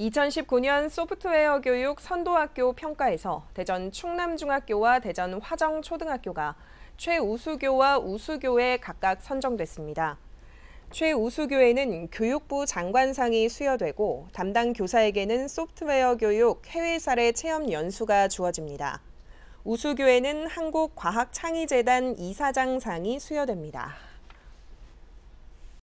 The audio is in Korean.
2019년 소프트웨어 교육 선도학교 평가에서 대전 충남중학교와 대전 화정초등학교가 최우수교와 우수교에 각각 선정됐습니다. 최우수교에는 교육부 장관상이 수여되고 담당 교사에게는 소프트웨어 교육 해외 사례 체험 연수가 주어집니다. 우수교에는 한국과학창의재단 이사장상이 수여됩니다.